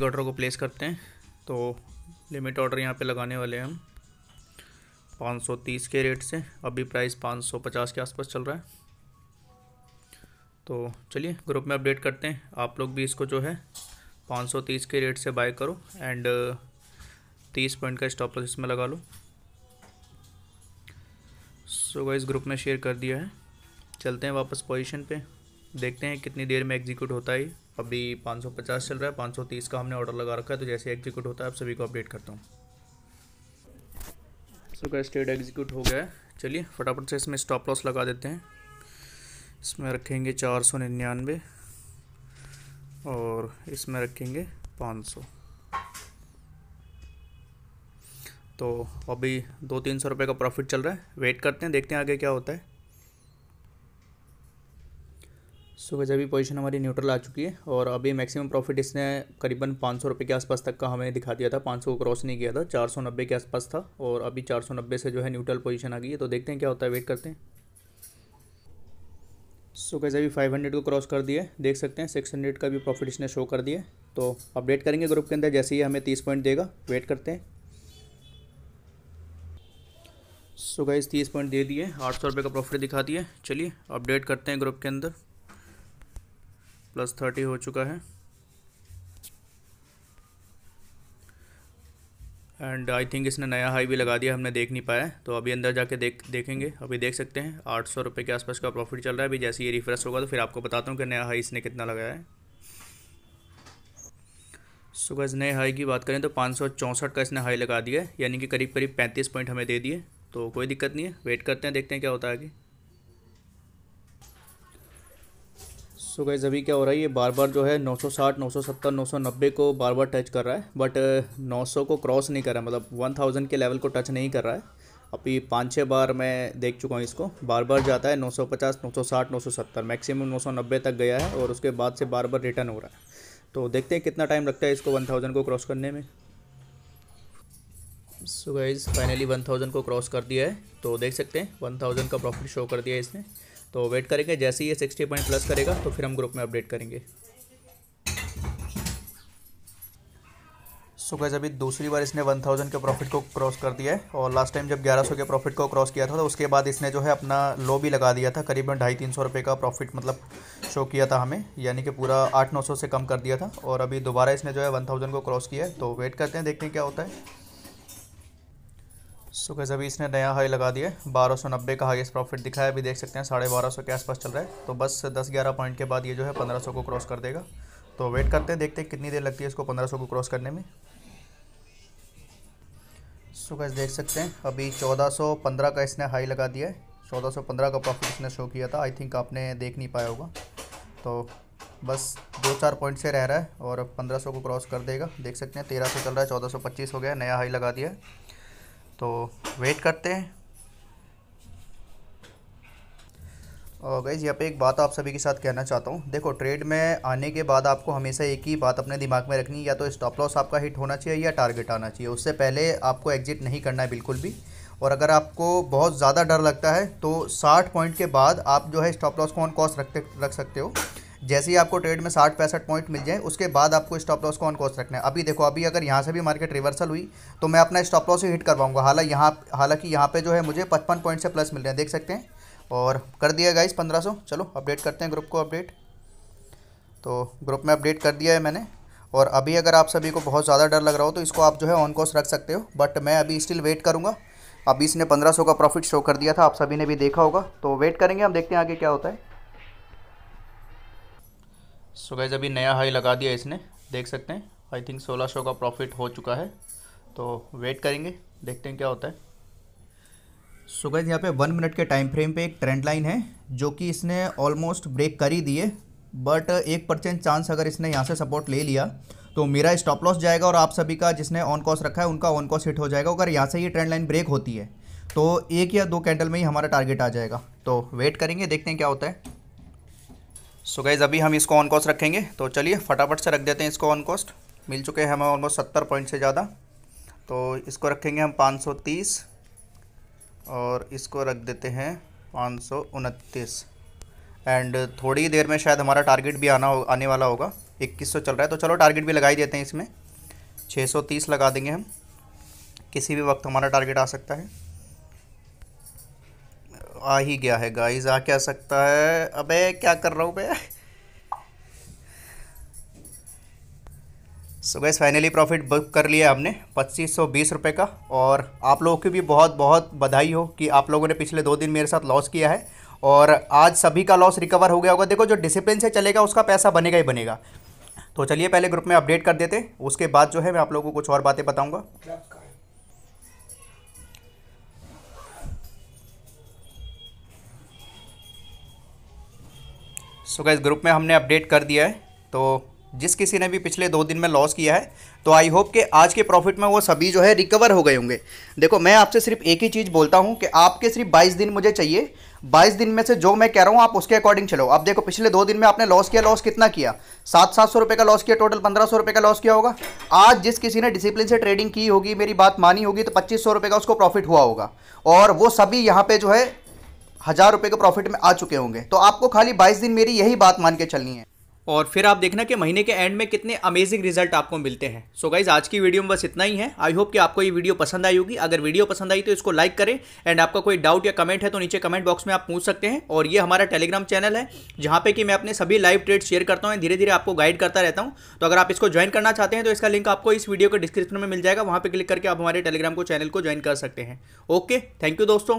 एक ऑर्डर को प्लेस करते हैं तो लिमिट ऑर्डर यहाँ पे लगाने वाले हैं हम 530 के रेट से अभी प्राइस 550 के आसपास चल रहा है तो चलिए ग्रुप में अपडेट करते हैं आप लोग भी इसको जो है 530 के रेट से बाय करो एंड 30 पॉइंट का स्टॉप लॉस इसमें लगा लो सो इस ग्रुप में शेयर कर दिया है चलते हैं वापस पोजीशन पे देखते हैं कितनी देर में एग्जीक्यूट होता है अभी 550 चल रहा है 530 का हमने ऑर्डर लगा रखा है तो जैसे एग्जीक्यूट होता है आप सभी को अपडेट करता हूँ सो का स्टेट एग्जीक्यूट हो गया है चलिए फटाफट से इसमें स्टॉप लॉस लगा देते हैं इसमें रखेंगे चार सौ निन्यानवे और इसमें रखेंगे पाँच सौ तो अभी दो तीन सौ रुपये का प्रॉफिट चल रहा है वेट करते हैं देखते हैं आगे क्या होता है सो so, अभी पोजीशन हमारी न्यूट्रल आ चुकी है और अभी मैक्सिमम प्रॉफिट इसने करीबन पाँच सौ रुपये के आसपास तक का हमें दिखा दिया था पाँच सौ को क्रॉस नहीं किया था चार सौ नब्बे के आसपास था और अभी चार सौ नब्बे से जो है न्यूट्रल पोजीशन आ गई है तो देखते हैं क्या होता है वेट करते हैं सो so, अभी फाइव हंड्रेड को क्रॉस कर दिए देख सकते हैं सिक्स हंड्रेड का भी प्रॉफिट इसने शो कर दिया तो अपडेट करेंगे ग्रुप के अंदर जैसे ही हमें तीस पॉइंट देगा वेट करते हैं सो गाइज तीस पॉइंट दे दिए आठ सौ रुपये का प्रॉफिट दिखा दिए चलिए अपडेट करते हैं ग्रुप के अंदर प्लस थर्टी हो चुका है एंड आई थिंक इसने नया हाई भी लगा दिया हमने देख नहीं पाया तो अभी अंदर जाके देख देखेंगे अभी देख सकते हैं आठ सौ रुपये के आसपास का प्रॉफिट चल रहा है अभी जैसे ये रिफ्रेश होगा तो फिर आपको बताता हूँ कि नया हाई इसने कितना लगाया है सो सुबह नए हाई की बात करें तो पाँच सौ चौंसठ का इसने हाई लगा दिया है यानी कि करीब करीब पैंतीस पॉइंट हमें दे दिए तो कोई दिक्कत नहीं है वेट करते हैं देखते हैं क्या होता है आगे सो गाइज अभी क्या हो रहा है ये बार बार जो है 960, 970, 990 को बार बार टच कर रहा है बट 900 को क्रॉस नहीं कर रहा है मतलब 1000 के लेवल को टच नहीं कर रहा है अभी पाँच छः बार मैं देख चुका हूँ इसको बार बार जाता है 950, 960, 970 मैक्सिमम 990 तक गया है और उसके बाद से बार बार रिटर्न हो रहा है तो देखते हैं कितना टाइम लगता है इसको वन को क्रॉस करने में सो गाइज फाइनली वन को क्रॉस कर दिया है तो देख सकते हैं वन का प्रॉफिट शो कर दिया है इसने तो वेट करेंगे जैसे ही ये सिक्सटी पॉइंट प्लस करेगा तो फिर हम ग्रुप में अपडेट करेंगे सो गैस अभी दूसरी बार इसने 1000 के प्रॉफिट को क्रॉस कर दिया है और लास्ट टाइम जब 1100 के प्रॉफिट को क्रॉस किया था तो उसके बाद इसने जो है अपना लो भी लगा दिया था करीबन ढाई तीन सौ रुपये का प्रॉफिट मतलब शो किया था हमें यानी कि पूरा आठ नौ सौ से कम कर दिया था और अभी दोबारा इसने जो है 1000 को क्रॉस किया है तो वेट करते हैं देखते हैं क्या होता है सो कैसे अभी इसने नया हाई लगा दिया है बारह सौ नब्बे का हाईस्ट प्रॉफिट दिखा है अभी देख सकते हैं साढ़े बारह सौ के आसपास चल रहा है तो बस दस ग्यारह पॉइंट के बाद ये जो है पंद्रह सौ को क्रॉस कर देगा तो वेट करते हैं देखते हैं कितनी देर लगती है इसको पंद्रह सौ को क्रॉस करने में सो कैसे देख सकते हैं अभी चौदह सौ पंद्रह का इसने हाई लगा दिया है चौदह सौ पंद्रह का प्रॉफिट इसने शो किया था आई थिंक आपने देख नहीं पाया होगा तो बस दो चार पॉइंट से रह रहा है और पंद्रह सौ को क्रॉस कर देगा देख सकते हैं तेरह सौ चल रहा है चौदह सौ पच्चीस हो गया नया हाई लगा दिया है तो वेट करते हैं और गईज़ यहाँ पे एक बात आप सभी के साथ कहना चाहता हूँ देखो ट्रेड में आने के बाद आपको हमेशा एक ही बात अपने दिमाग में रखनी या तो स्टॉप लॉस आपका हिट होना चाहिए या टारगेट आना चाहिए उससे पहले आपको एग्जिट नहीं करना है बिल्कुल भी और अगर आपको बहुत ज़्यादा डर लगता है तो 60 पॉइंट के बाद आप जो है स्टॉप लॉस को ऑन कॉस्ट रखते रख सकते हो जैसे ही आपको ट्रेड में साठ पैंसठ पॉइंट मिल जाए उसके बाद आपको स्टॉप लॉस को ऑन कॉस्ट रखना है अभी देखो अभी अगर यहाँ से भी मार्केट रिवर्सल हुई तो मैं अपना स्टॉप लॉस ही हिट करवाऊंगा हालांकि यहाँ हालांकि यहाँ पे जो है मुझे पचपन पॉइंट से प्लस मिल रहे हैं देख सकते हैं और कर दिया गाइस पंद्रह सौ चलो अपडेट करते हैं ग्रुप को अपडेट तो ग्रुप में अपडेट कर दिया है मैंने और अभी अगर आप सभी को बहुत ज़्यादा डर लग रहा हो तो इसको आप जो है ऑन कॉस्ट रख सकते हो बट मैं अभी स्टिल वेट करूँगा अभी इसने पंद्रह सौ का प्रॉफिट शो कर दिया था आप सभी ने भी देखा होगा तो वेट करेंगे हम देखते हैं आगे क्या होता है सो गैज़ अभी नया हाई लगा दिया इसने देख सकते हैं आई थिंक सौ का प्रॉफिट हो चुका है तो वेट करेंगे देखते हैं क्या होता है सो गैज़ यहाँ पे वन मिनट के टाइम फ्रेम पे एक ट्रेंड लाइन है जो कि इसने ऑलमोस्ट ब्रेक कर ही दिए बट एक परसेंट चांस अगर इसने यहाँ से सपोर्ट ले लिया तो मेरा स्टॉप लॉस जाएगा और आप सभी का जिसने ऑन कॉस्ट रखा है उनका ऑन कॉस्ट हिट हो जाएगा अगर यहाँ से ये ट्रेंड लाइन ब्रेक होती है तो एक या दो कैंडल में ही हमारा टारगेट आ जाएगा तो वेट करेंगे देखते हैं क्या होता है सो गाइज़ अभी हम इसको ऑन कॉस्ट रखेंगे तो चलिए फटाफट से रख देते हैं इसको ऑन कॉस्ट मिल चुके हैं हमें ऑलमोस्ट सत्तर पॉइंट से ज़्यादा तो इसको रखेंगे हम पाँच सौ तीस और इसको रख देते हैं पाँच सौ उनतीस एंड थोड़ी ही देर में शायद हमारा टारगेट भी आना हो आने वाला होगा इक्कीस सौ चल रहा है तो चलो टारगेट भी लगा ही देते हैं इसमें छः सौ तीस लगा देंगे हम किसी भी वक्त हमारा टारगेट आ सकता है आ ही गया है गाइस आ क्या सकता है अबे क्या कर रहा हूँ मैं so guys finally profit book कर लिया हमने पच्चीस सौ बीस रुपये का और आप लोगों की भी बहुत बहुत बधाई हो कि आप लोगों ने पिछले दो दिन मेरे साथ लॉस किया है और आज सभी का लॉस रिकवर हो गया होगा देखो जो डिसिप्लिन से चलेगा उसका पैसा बनेगा ही बनेगा तो चलिए पहले ग्रुप में अपडेट कर देते उसके बाद जो है मैं आप लोगों को कुछ और बातें बताऊँगा सो गैस ग्रुप में हमने अपडेट कर दिया है तो जिस किसी ने भी पिछले दो दिन में लॉस किया है तो आई होप कि आज के प्रॉफिट में वो सभी जो है रिकवर हो गए होंगे देखो मैं आपसे सिर्फ एक ही चीज़ बोलता हूँ कि आपके सिर्फ 22 दिन मुझे चाहिए 22 दिन में से जो मैं कह रहा हूँ आप उसके अकॉर्डिंग चलो आप देखो पिछले दो दिन में आपने लॉस किया लॉस कितना किया सात सात सौ रुपये का लॉस किया टोटल पंद्रह सौ रुपये का लॉस किया होगा आज जिस किसी ने डिसिप्लिन से ट्रेडिंग की होगी मेरी बात मानी होगी तो पच्चीस सौ रुपये का उसको प्रॉफिट हुआ होगा और वो सभी यहाँ पर जो है हज़ार रुपये के प्रॉफिट में आ चुके होंगे तो आपको खाली बाईस दिन मेरी यही बात मान के चलनी है और फिर आप देखना कि महीने के एंड में कितने अमेजिंग रिजल्ट आपको मिलते हैं सो so गाइज आज की वीडियो में बस इतना ही है आई होप कि आपको ये वीडियो पसंद आई होगी अगर वीडियो पसंद आई तो इसको लाइक करें एंड आपका कोई डाउट या कमेंट है तो नीचे कमेंट बॉक्स में आप पूछ सकते हैं और ये हमारा टेलीग्राम चैनल है जहाँ पे कि मैं अपने सभी लाइव ट्रेड शेयर करता हूँ धीरे धीरे आपको गाइड करता रहता हूँ तो अगर आप इसको ज्वाइन करना चाहते हैं तो इसका लिंक आपको इस वीडियो के डिस्क्रिप्शन में मिल जाएगा वहाँ पर क्लिक करके आप हमारे टेलीग्राम को चैनल को ज्वाइन कर सकते हैं ओके थैंक यू दोस्तों